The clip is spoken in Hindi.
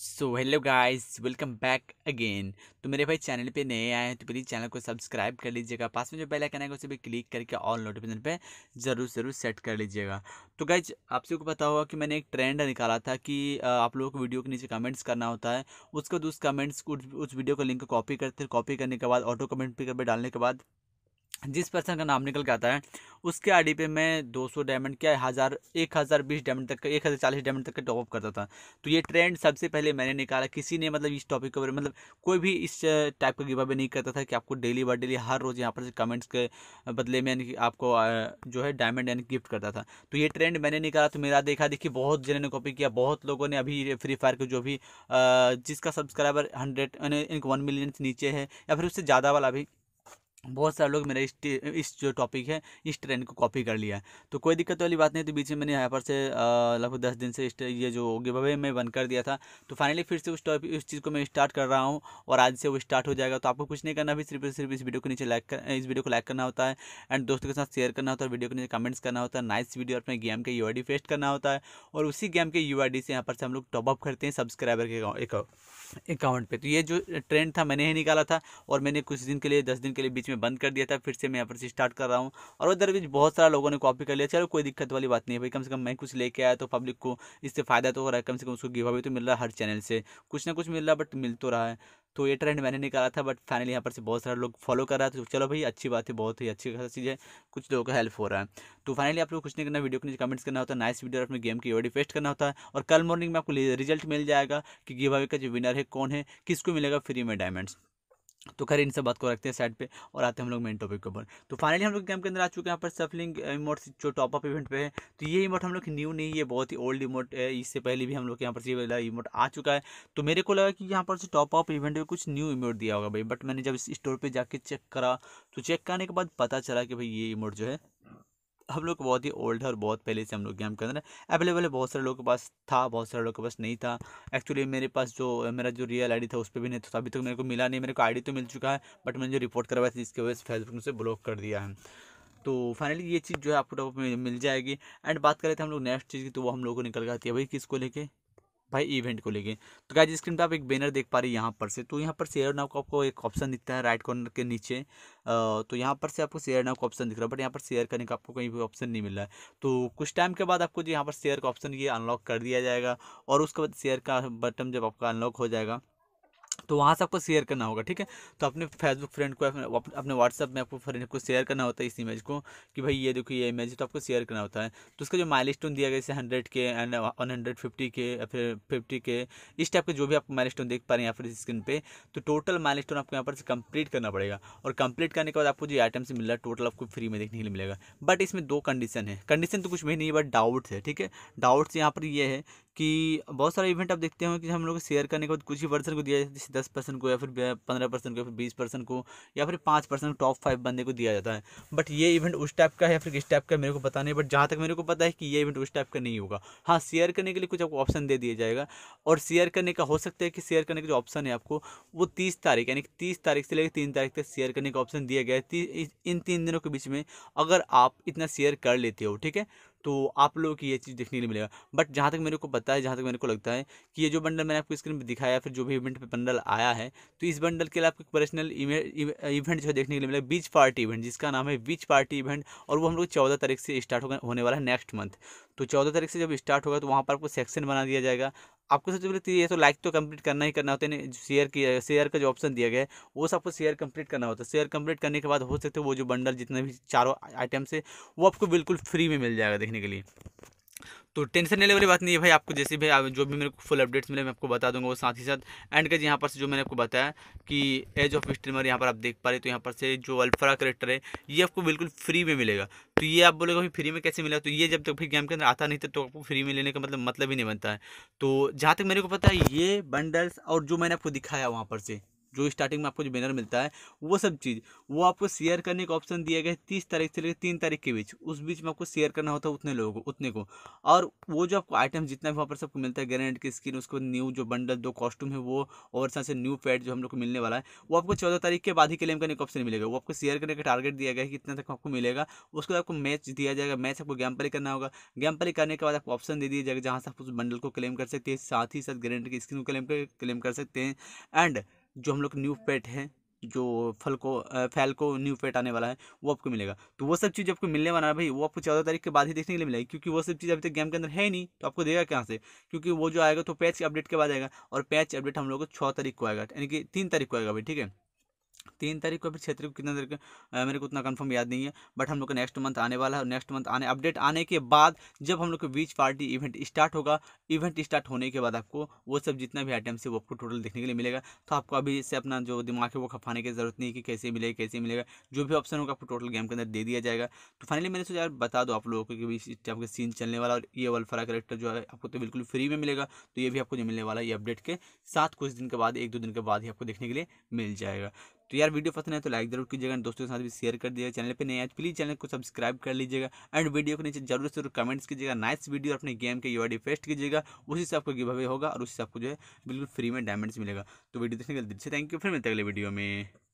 सो hello guys welcome back again तो मेरे भाई चैनल पे नए आए हैं तो प्लीज़ चैनल को सब्सक्राइब कर लीजिएगा पास में जो बेल आइकन है उसे भी क्लिक करके ऑल नोटिफिकेशन पे ज़रूर ज़रूर सेट कर लीजिएगा तो गाइज आप सबको पता होगा कि मैंने एक ट्रेंड निकाला था कि आप लोगों को वीडियो के नीचे कमेंट्स करना होता है उसके बाद उस कमेंट्स उस वीडियो का लिंक कॉपी करते कॉपी करने के बाद ऑटो कमेंट पे डालने के बाद जिस पर्सन का नाम निकल के आता है उसके आईडी पे मैं 200 डायमंड क्या हज़ार एक हज़ार बीस डायमंड तक का एक हज़ार चालीस डायमंड तक का टॉपअप करता था तो ये ट्रेंड सबसे पहले मैंने निकाला किसी ने मतलब इस टॉपिक के ऊपर मतलब कोई भी इस टाइप का गिवा भी नहीं करता था कि आपको डेली बाई डेली हर रोज़ यहाँ पर कमेंट्स के बदले में यानी कि आपको जो है डायमंड यानी गिफ्ट करता था तो ये ट्रेंड मैंने निकाला तो मेरा देखा देखिए बहुत जने ने कॉपी किया बहुत लोगों ने अभी फ्री फायर के जो भी जिसका सब्सक्राइबर हंड्रेड यानी वन मिलियन से नीचे है या फिर उससे ज़्यादा वाला भी बहुत सारे लोग मेरा इस इस जो टॉपिक है इस ट्रेंड को कॉपी कर लिया है तो कोई दिक्कत वाली बात नहीं तो बीच में मैंने यहाँ पर से लगभग दस दिन से इस ये जो गिव अवे में बंद कर दिया था तो फाइनली फिर से उस टॉपिक उस चीज़ को मैं स्टार्ट कर रहा हूँ और आज से वो स्टार्ट हो जाएगा तो आपको कुछ नहीं करना भी सिर्फ सिर्फ इस वीडियो को नीचे लाइक कर इस वीडियो को लाइक करना होता है एंड दोस्तों के साथ शेयर करना होता है वीडियो के नीचे कमेंट्स करना होता है नाइस वीडियो अपने गेम के यू पेस्ट करना होता है और उसी गेम के यू से यहाँ पर से हम लोग टॉपअप करते हैं सब्सक्राइबर के अकाउंट पर तो ये जो ट्रेंड था मैंने ही निकाला था और मैंने कुछ दिन के लिए दस दिन के लिए बीच में बंद कर दिया था फिर से मैं यहाँ पर से स्टार्ट कर रहा हूँ और उधर भी बहुत सारा लोगों ने कॉपी कर लिया चलो कोई दिक्कत वाली बात नहीं है भाई कम से कम मैं कुछ लेके आया तो पब्लिक को इससे फ़ायदा तो हो रहा है कम से कम उसको गिवा भी तो मिल रहा है हर चैनल से कुछ ना कुछ मिल रहा है बट मिल तो रहा है तो ये ट्रेंड मैंने निकाला था बट फाइनली यहाँ पर से बहुत सारे लोग फॉलो कर रहा है तो चलो भाई अच्छी बात है बहुत ही अच्छी खासा चीज़ है कुछ लोगों का हेल्प हो रहा है तो फाइनली आप लोग कुछ नहीं करना वीडियो के नीचे कमेंट्स करना होता है नाइस वीडियो अपने गेम की ओडी पेस्ट करना होता है और कल मॉर्निंग में आपको रिजल्ट मिल जाएगा कि गिवावे का जो विनर है कौन है किसको मिलेगा फ्री में डायमंड्स तो खैर इन सब बात को रखते हैं साइड पे और आते हैं हम लोग मेन टॉपिक के ऊपर तो फाइनली हम लोग गेम के अंदर आ चुके हैं यहाँ पर सफलिंग इमोट uh, जो टॉप अप इवेंट पे है तो ये इमोट हम लोग न्यू नहीं है बहुत ही ओल्ड इमोट है इससे पहले भी हम लोग यहाँ पर ये वाला इमोट आ चुका है तो मेरे को लगा कि यहाँ पर टॉप अप इवेंट में कुछ न्यू इमोट दिया होगा भाई बट मैंने जब इस स्टोर पर जाकर चेक करा तो चेक करने के बाद पता चला कि भाई ये इमोट जो है हम लोग बहुत ही ओल्ड है और बहुत पहले से हम लोग गेम के अंदर अवेलेबल है बहुत सारे लोगों के पास था बहुत सारे लोगों के पास नहीं था एक्चुअली मेरे पास जो मेरा जो रियल आईडी था उस पर भी नहीं था अभी तक तो मेरे को मिला नहीं मेरे को आईडी तो मिल चुका है बट मैंने जो रिपोर्ट करवाया था जिसकी वजह से फेसबुक ने उसे ब्लॉक कर दिया है तो फाइनली ये चीज़ जो है आपको टॉप में मिल जाएगी एंड बात करें तो हम लोग नेक्स्ट चीज़ की तो वो हम लोग को निकल के है भाई किसको लेके भाई इवेंट को लेके तो गाइज स्क्रीन पे आप एक बैनर देख पा रहे हैं यहाँ पर से तो यहाँ पर शेयर नाव का आपको एक ऑप्शन दिखता है राइट कॉर्नर के नीचे तो यहाँ पर से आपको शेयर नाव का ऑप्शन दिख रहा है बट यहाँ पर शेयर करने का आपको कहीं भी ऑप्शन नहीं मिल रहा है तो कुछ टाइम के बाद आपको जो यहाँ पर शेयर का ऑप्शन ये अनलॉक कर दिया जाएगा और उसके बाद शेयर का बटन जब आपका अनलॉक हो जाएगा तो वहाँ से आपको शेयर करना होगा ठीक है तो अपने फेसबुक फ्रेंड को अपने व्हाट्सअप में आपको फ्रेंड को शेयर करना होता है इस इमेज को कि भाई ये देखो ये इमेज है तो आपको शेयर करना होता है तो उसका जो माइल दिया गया जैसे हंड्रेड के एंड वन हंड्रेड फिफ्टी के या फिर फिफ्टी के इस टाइप के जो भी आप माइल देख पा रहे हैं यहाँ पर स्क्रीन पर तो टोटल माइल आपको यहाँ पर कंप्लीट करना पड़ेगा और कंप्लीट करने के बाद आपको जो आइटम्स मिल रहा है टोटल आपको फ्री में देखने के लिए मिलेगा बट इसमें दो कंडीशन है कंडीशन तो कुछ भी नहीं है बट डाउट्स है ठीक है डाउट्स यहाँ पर ये है कि बहुत सारे इवेंट आप देखते हो कि हम लोग शेयर करने के बाद कुछ ही पर्सन को दिया जाता है जैसे दस पर्सन को या फिर पंद्रह परसेंट को या फिर बीस परसेंट को या फिर पाँच पर्सन टॉप फाइव बंदे को दिया जाता है बट ये इवेंट उस टाइप का है या फिर किस टाइप का मेरे को पता नहीं बट जहाँ तक मेरे को पता है कि ये इवेंट उस टाइप का नहीं होगा हाँ शेयर करने के लिए कुछ आपको ऑप्शन दे दिया जाएगा और शेयर करने का हो सकता है कि शेयर करने का जो ऑप्शन है आपको वो तीस तारीख यानी कि तीस तारीख से लेकर तीन तारीख तक शेयर करने का ऑप्शन दिया गया है इन तीन दिनों के बीच में अगर आप इतना शेयर कर लेते हो ठीक है तो आप लोगों की ये चीज़ देखने के लिए मिलेगा बट जहाँ तक मेरे को पता है जहाँ तक मेरे को लगता है कि ये जो बंडल मैंने आपको स्क्रीन पर दिखाया फिर जो भी इवेंट पे बंडल आया है तो इस बंडल के लिए आपको पर्सनल इवेंट जो है देखने के लिए मिलेगा बीच पार्टी इवेंट जिसका नाम है बीच पार्टी इवेंट और वो हम लोग चौदह तारीख से स्टार्ट होने वाला है नेक्स्ट मंथ तो चौदह तारीख से जब स्टार्ट होगा तो वहाँ पर आपको सेक्शन बना दिया जाएगा आपको सबसे पहले तो ये तो लाइक तो कंप्लीट करना ही करना होता है शेयर किया शेयर का जो ऑप्शन दिया गया है वो सबको शेयर कंप्लीट करना होता है शेयर कंप्लीट करने के बाद हो सकते हो वो जो बंडल जितने भी चारों आइटम्स है वो आपको बिल्कुल फ्री में मिल जाएगा देखने के लिए तो टेंशन लेने वाली बात नहीं है भाई आपको जैसे भी जो भी मेरे को फुल अपडेट्स मिले मैं आपको बता दूंगा वो साथ ही साथ एंड के यहाँ पर से जो मैंने आपको बताया कि एज ऑफ स्ट्रीमर यहाँ पर आप देख पा रहे तो यहाँ पर से जो अल्फ्रा करेक्टर है ये आपको बिल्कुल फ्री में मिलेगा तो ये आप बोलेगा भाई फ्री में कैसे मिला तो ये जब तक फिर गेम के अंदर आता नहीं था तो आपको फ्री में लेने का मतलब मतलब ही नहीं बनता है तो जहाँ तक मेरे को पता है ये बंडल्स और जो मैंने आपको दिखाया वहाँ पर से जो स्टार्टिंग में आपको जो बैनर मिलता है वो सब चीज़ वो आपको शेयर करने का ऑप्शन दिया गया है तीस तारीख से लेकर तीन तारीख के बीच उस बीच में आपको शेयर करना होता है उतने लोगों को उतने को और वो जो आपको आइटम जितना भी वहाँ पर सबको मिलता है ग्रेनेड की स्किन उसको न्यू जो बंडल दो कॉस्ट्यूम है वो और साथ से न्यू पैड जो हम लोग को मिलने वाला है वो आपको चौदह तारीख के बाद ही क्लेम करने का ऑप्शन मिलेगा वो आपको शेयर करने का टारगेट दिया गया है कितना तक आपको मिलेगा उसके बाद आपको मैच दिया जाएगा मैच आपको गैम पर करना होगा गैम पर करने के बाद आपको ऑप्शन दे दिया जाएगा जहाँ से आप उस बंडल को क्लेम कर सकते हैं साथ ही साथ ग्रेनेड की स्किन को क्लेम क्लेम कर सकते हैं एंड जो हम लोग न्यू पेट हैं जो फल को फैल को न्यू पेट आने वाला है वो आपको मिलेगा तो वो सब चीज़ आपको मिलने वाला है भाई वो आपको चौदह तारीख के बाद ही देखने के लिए मिलेगी क्योंकि वो सब चीज़ अभी तक गेम के अंदर है ही नहीं तो आपको देगा कहाँ से क्योंकि वो जो आएगा तो पैच अपडेट के बाद आएगा और पैच अपडेट हम लोग को छः तारीख को आएगा यानी कि तीन तारीख को आएगा भाई ठीक है तीन तारीख को फिर क्षेत्र तारीख को कितना तारीख मेरे को उतना कंफर्म याद नहीं है बट हम लोग का नेक्स्ट मंथ आने वाला है नेक्स्ट मंथ आने अपडेट आने के बाद जब हम लोग का बीच पार्टी इवेंट स्टार्ट होगा इवेंट स्टार्ट होने के बाद आपको वो सब जितना भी आइटम्स है वो आपको टोटल देखने के लिए मिलेगा तो आपको अभी इससे अपना जो दिमाग है वो खपाने की जरूरत नहीं कि कैसे मिलेगा कैसे मिलेगा जो भी ऑप्शन होगा आपको टोटल गेम के अंदर दे दिया जाएगा तो फाइनली मैंने सोचा बता दो आप लोगों को कि इस टाइप का सीन चलने वाला और ये वल्फरा करेक्टर जो है आपको तो बिल्कुल फ्री में मिलेगा तो ये भी आपको जो मिलने वाला है ये अपडेट के साथ कुछ दिन के बाद एक दो दिन के बाद ही आपको देखने के लिए मिल जाएगा तो यार वीडियो पसंद है तो लाइक जरूर कीजिएगा दोस्तों के साथ भी शेयर कर दीजिएगा चैनल पर नहीं आज प्लीज़ चैनल को सब्सक्राइब कर लीजिएगा एंड वीडियो के नीचे जरूर जरूर कमेंट्स कीजिएगा नाइस वीडियो अपने गेम के यू पेस्ट कीजिएगा उसी से आपको गिव होगा और से आपको जो है बिल्कुल फ्री में डायमंड्स मिलेगा तो वीडियो देखने के लिए दिल से थैंक यू फिर मिलते अगले वीडियो में